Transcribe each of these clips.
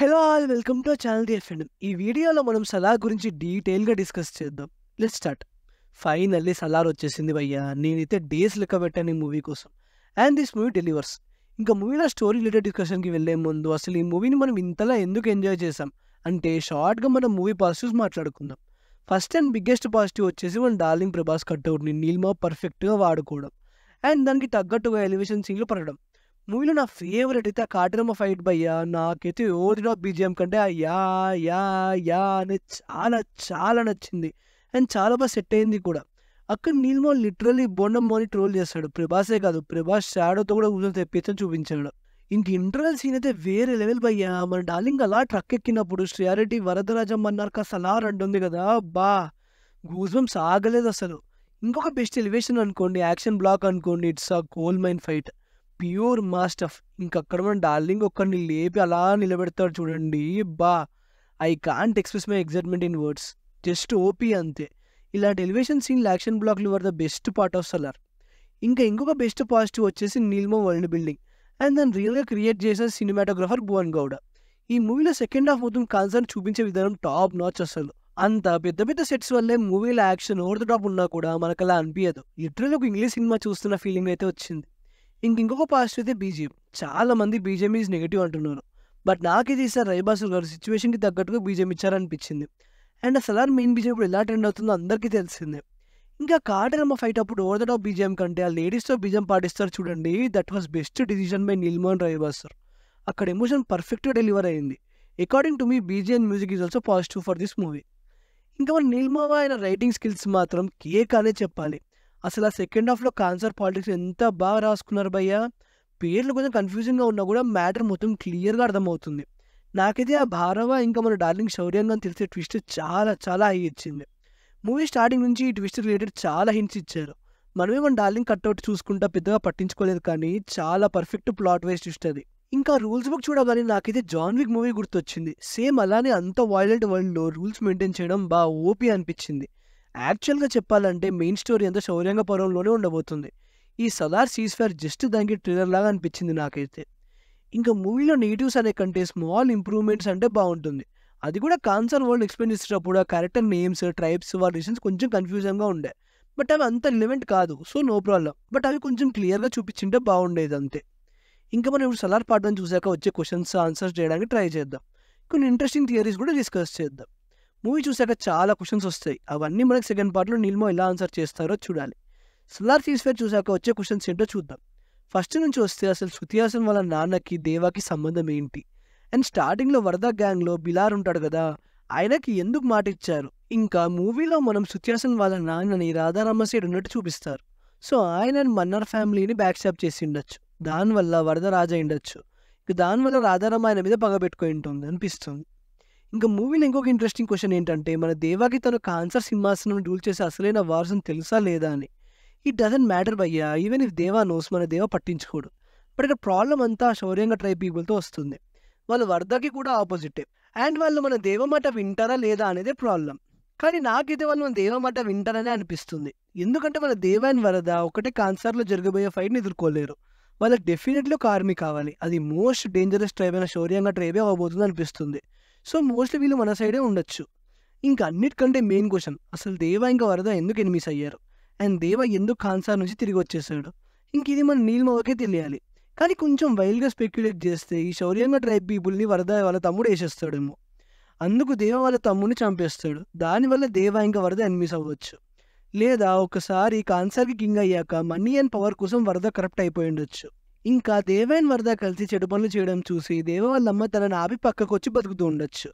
hello all welcome to channel డి ఎఫ్ఎండ్ ఈ వీడియోలో మనం సలార్ గురించి డీటెయిల్గా డిస్కస్ చేద్దాం లెట్ స్టార్ట్ ఫైనల్లీ సలార్ వచ్చేసింది భయ్యా నేనైతే డేస్ లెక్క పెట్టాను ఈ మూవీ కోసం అండ్ దిస్ మూవీ డెలివర్స్ ఇంకా మూవీలో స్టోరీ రిలేటెడ్ డిస్కషన్కి వెళ్ళే ముందు అసలు ఈ మూవీని మనం ఇంతలా ఎందుకు ఎంజాయ్ చేసాం అంటే షార్ట్గా మనం మూవీ పాజిటివ్స్ మాట్లాడుకుందాం ఫస్ట్ అండ్ బిగ్గెస్ట్ పాజిటివ్ వచ్చేసి మన డార్లింగ్ ప్రభాస్ కట్అవుట్ని నీల్మా పర్ఫెక్ట్గా వాడుకోవడం అండ్ దానికి తగ్గట్టుగా ఎలివేషన్ సీన్లు పడడం మూవీలో నా ఫేవరెట్ అయితే ఆ కాటరమ్మ ఫైట్ బయ్యా నాకైతే ఓరినా బీజిఎం కంటే ఆ యా యా యా అని చాలా చాలా నచ్చింది అండ్ చాలా బాగా సెట్ అయింది కూడా అక్కడ నీల్మో లిటరలీ బొండం మోని ట్రోల్ చేస్తాడు ప్రభాసే కాదు ప్రభాస్ షాడోతో కూడా ఊళ్ళో తెప్పించని చూపించాడు ఇంక ఇంటర్నల్ సీన్ అయితే వేరే లెవెల్ భయ్యా మన డార్లింగ్ అలా ట్రక్ ఎక్కినప్పుడు శ్రీయారెడ్డి వరదరాజం అన్నారు కాస్త అలా ఉంది కదా బా గూజం సాగలేదు అసలు ఇంకొక బెస్ట్ ఎలివేషన్ అనుకోండి యాక్షన్ బ్లాక్ అనుకోండి it's a coal mine fight pure master of ఇంకక్కడ మన డార్లింగ్ ఒక్కడిని లేపి అలా నిలబెడతాడు చూడండి బా I can't express my excitement in words just OP అంతే ఇలాంటి ఎలివేషన్ సీన్లు యాక్షన్ బ్లాక్లు were the best part of Salaar ఇంకా ఇంకొక బెస్ట్ పాజిటివ్ వచ్చేసి నీల్మో వరల్డ్ బిల్డింగ్ అండ్ దాన్ని రియల్గా క్రియేట్ చేసిన సినిమాటోగ్రఫర్ భువన్ గౌడ ఈ మూవీలో సెకండ్ హాఫ్ మొత్తం కాన్సర్న్ చూపించే విధానం టాప్ నాచ్ అసలు అంత పెద్ద పెద్ద సెట్స్ వల్లే మూవీలో యాక్షన్ ఓవర్ ద టాప్ ఉన్నా కూడా మనకు అలా అనిపించదు లిటరల్ ఒక ఇంగ్లీష్ సినిమా చూస్తున్న ఫీలింగ్ అయితే వచ్చింది ఇంక ఇంకొక పాజిటివ్ అయితే బీజేపీ మంది బీజేపీ ఈజ్ నెగిటివ్ అంటున్నారు బట్ ఇది ఈసారి రైబాసులు గారు సిచ్యువేషన్కి తగ్గట్టుగా బీజేపీ ఇచ్చారనిపించింది అండ్ అసలు మెయిన్ బీజేపీ ఇప్పుడు ఎలా ట్రెండ్ అవుతుందో అందరికీ తెలిసిందే ఇంకా కాటరమ్మ ఫైట్ అప్పుడు ఓవర్ ద టాప్ బీజేఎం కంటే ఆ లేడీస్తో బీజేఎం పాటిస్తారు చూడండి that was best decision by నిల్మోహన్ రైబాసర్ అక్కడ ఎమోషన్ పర్ఫెక్ట్గా డెలివర్ అయింది according to me BGM music is also positive for this movie ఇంకా మన నీల్మోవా ఆయన రైటింగ్ స్కిల్స్ మాత్రం కేక్ అనే చెప్పాలి అసలు ఆ సెకండ్ హాఫ్లో కాన్సర్ పాలిటిక్స్ ఎంత బాగా రాసుకున్నారు భయ్య పేర్లు కొంచెం కన్ఫ్యూజింగ్గా ఉన్నా కూడా మ్యాటర్ మొత్తం క్లియర్గా అర్థమవుతుంది నాకైతే ఆ భారవ ఇంకా మన డార్లింగ్ శౌర్యంగా తెలిసే ట్విస్ట్ చాలా చాలా హై ఇచ్చింది మూవీ స్టార్టింగ్ నుంచి ఈ ట్విస్ట్ రిలేటెడ్ చాలా హింట్స్ ఇచ్చారు మనమే మన డార్లింగ్ కట్అవుట్ చూసుకుంటా పెద్దగా పట్టించుకోలేదు కానీ చాలా పర్ఫెక్ట్ ప్లాట్ వైస్ ట్విస్ట్ అది ఇంకా రూల్స్ బుక్ చూడగానే నాకైతే జాన్ విక్ మూవీ గుర్తొచ్చింది సేమ్ అలానే అంత వైలెంట్ వరల్డ్లో రూల్స్ మెయింటైన్ చేయడం బాగా ఓపీ అనిపించింది యాక్చువల్గా చెప్పాలంటే మెయిన్ స్టోరీ అంతా శౌర్యంగ పర్వంలోనే ఉండబోతుంది ఈ సలార్ సీజ్ ఫైర్ జస్ట్ దానికి ట్రిల్లర్ లాగా అనిపించింది నాకైతే ఇంకా మూవీలో నెగిటివ్స్ అనే కంటే స్మాల్ ఇంప్రూవ్మెంట్స్ అంటే బాగుంటుంది అది కూడా కాన్సర్ వరల్డ్ ఎక్స్ప్లెయిన్ చేసేటప్పుడు ఆ క్యారెక్టర్ నేమ్స్ ట్రైబ్స్ వాళ్ళ రీజన్స్ కొంచెం కన్ఫ్యూజన్గా ఉండే బట్ అవి అంత రిలివెంట్ కాదు సో నో ప్రాబ్లం బట్ అవి కొంచెం క్లియర్గా చూపించింటే బాగుండేది అంతే ఇంకా మనం ఇప్పుడు సలార్ పాటను చూసాక వచ్చే క్వశ్చన్స్ ఆన్సర్స్ చేయడానికి ట్రై చేద్దాం కొన్ని ఇంట్రెస్టింగ్ థియరీస్ కూడా డిస్కస్ చేద్దాం మూవీ చూసాక చాలా క్వశ్చన్స్ వస్తాయి అవన్నీ మనకి సెకండ్ పార్ట్లో నిల్మో ఎలా ఆన్సర్ చేస్తారో చూడాలి సలార్ తీసిఫేర్ చూసాక వచ్చే క్వశ్చన్స్ ఏంటో చూద్దాం ఫస్ట్ నుంచి వస్తే అసలు శృతిహాసన్ వాళ్ళ నాన్నకి దేవాకి సంబంధం ఏంటి అండ్ స్టార్టింగ్లో వరద గ్యాంగ్లో బిలార్ ఉంటాడు కదా ఆయనకి ఎందుకు మాట ఇచ్చారు ఇంకా మూవీలో మనం శృతిహాసన్ వాళ్ళ నాన్నని రాధారామ సైడ్ ఉన్నట్టు చూపిస్తారు సో ఆయన మన్నర్ ఫ్యామిలీని బ్యాక్ స్టాప్ చేసి ఉండొచ్చు దానివల్ల వరద రాజా ఉండొచ్చు ఇక దానివల్ల రాధారామ ఆయన మీద పగబెట్టుకుంటుంది అనిపిస్తుంది ఇంకా మూవీలో ఇంకొక ఇంట్రెస్టింగ్ క్వశ్చన్ ఏంటంటే మన దేవాకి తన కాన్సర్ సింహాసనం రూల్ చేసే అసలైన వారసం తెలుసా లేదా అని ఇట్ డజంట్ మ్యాటర్ భయ్యా ఈవెన్ ఇఫ్ దేవా నోస్ మన దేవ పట్టించుకోడు బట్ ఇక్కడ ప్రాబ్లం అంతా శౌర్యంగా ట్రై పీపుల్తో వస్తుంది వాళ్ళు వర్ధకి కూడా ఆపోజిటే అండ్ వాళ్ళు మన దేవ మాట వింటారా లేదా అనేదే ప్రాబ్లం కానీ నాకైతే వాళ్ళు మన దేవ మాట వింటారనే అనిపిస్తుంది ఎందుకంటే మన దేవ అండ్ వరద ఒకటే కాన్సర్లో జరగబోయే ఫైట్ని ఎదుర్కోలేరు వాళ్ళకి డెఫినెట్లీ ఒక ఆర్మీ కావాలి అది మోస్ట్ డేంజరస్ ట్రైబ్ అయిన శౌర్యంగా ట్రైబే అవ్వబోతుంది అనిపిస్తుంది సో మోస్ట్లీ వీళ్ళు మన సైడే ఉండొచ్చు ఇంకా అన్నిటికంటే మెయిన్ క్వశ్చన్ అసలు దేవ ఇంకా వరద ఎందుకు ఎనిమిస్ అయ్యారు అండ్ దేవ ఎందుకు కాన్సార్ నుంచి తిరిగి వచ్చేసాడు ఇంక ఇది మన నీల్మవకే తెలియాలి కానీ కొంచెం వైల్డ్గా స్పెక్యులేట్ చేస్తే ఈ శౌర్యంగా ట్రైబ్ పీపుల్ని వరద వాళ్ళ తమ్ముడు వేసేస్తాడేమో అందుకు దేవ వాళ్ళ తమ్ముడిని చంపేస్తాడు దానివల్ల దేవ ఇంకా వరద ఎనిమిస్ అవ్వచ్చు లేదా ఒకసారి కాన్సార్కి కింగ్ అయ్యాక మనీ అండ్ పవర్ కోసం వరద కరప్ట్ అయిపోయి ఉండొచ్చు ఇంకా దేవైన్ వరద కలిసి చెడు పనులు చేయడం చూసి దేవ వాళ్ళమ్మ తనని ఆపి పక్కకొచ్చి బతుకుతూ ఉండొచ్చు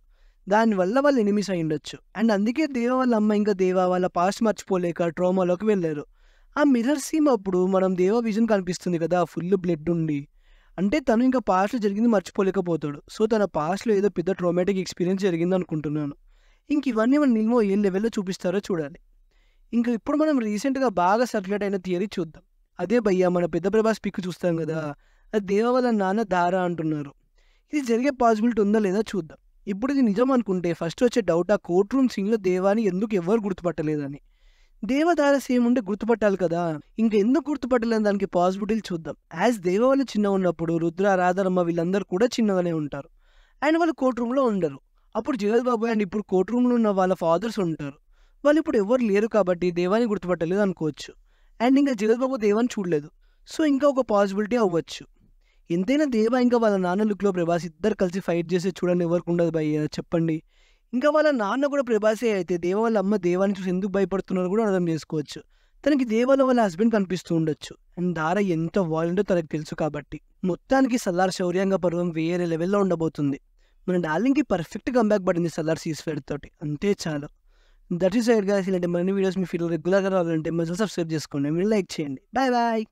దానివల్ల వాళ్ళు ఎనిమిస్ అయి ఉండొచ్చు అండ్ అందుకే దేవ వాళ్ళమ్మ ఇంకా దేవ వాళ్ళ పాస్ట్ మర్చిపోలేక ట్రోమాలోకి వెళ్ళారు ఆ మిర్రర్ సీమ్ అప్పుడు మనం దేవ విజన్ కనిపిస్తుంది కదా ఫుల్ బ్లడ్ ఉండి అంటే తను ఇంకా పాస్ట్లో జరిగింది మర్చిపోలేకపోతాడు సో తన పాస్ట్లో ఏదో పెద్ద ట్రోమాటిక్ ఎక్స్పీరియన్స్ జరిగింది అనుకుంటున్నాను ఇంక ఇవన్నీ మనం నిల్వ ఏ లెవెల్లో చూపిస్తారో చూడాలి ఇంకా ఇప్పుడు మనం రీసెంట్గా బాగా సర్క్యులేట్ అయిన థియరీ చూద్దాం అదే భయ్యా మన పెద్ద ప్రభాస్ పిక్ చూస్తాం కదా అది దేవ నాన్న దారా అంటున్నారు ఇది జరిగే పాసిబిలిటీ ఉందా లేదా చూద్దాం ఇప్పుడు ఇది నిజం అనుకుంటే ఫస్ట్ వచ్చే డౌట్ ఆ కోర్ట్ రూమ్ సింగ్లో దేవాని ఎందుకు ఎవరు గుర్తుపట్టలేదని దేవదార సేమ్ ఉంటే గుర్తుపట్టాలి కదా ఇంకా ఎందుకు గుర్తుపట్టలేని దానికి పాజిబిలిటీలు చూద్దాం యాజ్ దేవ వాళ్ళు చిన్న ఉన్నప్పుడు రుద్ర రాధారమ్మ వీళ్ళందరూ కూడా చిన్నగానే ఉంటారు అండ్ వాళ్ళు కోర్ట్ రూమ్లో ఉండరు అప్పుడు జగత్ బాబు అండ్ ఇప్పుడు కోర్ట్ రూమ్లో ఉన్న వాళ్ళ ఫాదర్స్ ఉంటారు వాళ్ళు ఇప్పుడు ఎవరు లేరు కాబట్టి దేవాన్ని గుర్తుపట్టలేదు అనుకోవచ్చు అండ్ ఇంకా బాబు దేవాన్ని చూడలేదు సో ఇంకా ఒక పాసిబిలిటీ అవ్వచ్చు ఎంతైనా దేవా ఇంకా వాళ్ళ నాన్న లుక్లో ప్రభాస్ ఇద్దరు కలిసి ఫైట్ చేసే చూడండి ఎవరికి ఉండదు భయ చెప్పండి ఇంకా వాళ్ళ నాన్న కూడా ప్రభాసే అయితే దేవ వాళ్ళ అమ్మ దేవాన్ని చూసి ఎందుకు భయపడుతున్నారో కూడా అర్థం చేసుకోవచ్చు తనకి దేవాల వాళ్ళ హస్బెండ్ కనిపిస్తూ ఉండొచ్చు అండ్ దార ఎంత వాయింటో తనకు తెలుసు కాబట్టి మొత్తానికి సల్లార్ శౌర్యంగా పర్వం వేరే లెవెల్లో ఉండబోతుంది మన డార్లింగ్కి పర్ఫెక్ట్ కంబ్యాక్ పడింది సల్లార్ సీస్ తోటి అంతే చాలు దట్ ఈస్ రైట్ గా ఇలాంటి మరిన్ని వీడియోస్ మీ ఫీల్డ్ రెగ్యులర్గా రావాలంటే మీరు సబ్స్క్రైబ్ చేసుకోండి మీరు లైక్ చేయండి బాయ్ బాయ్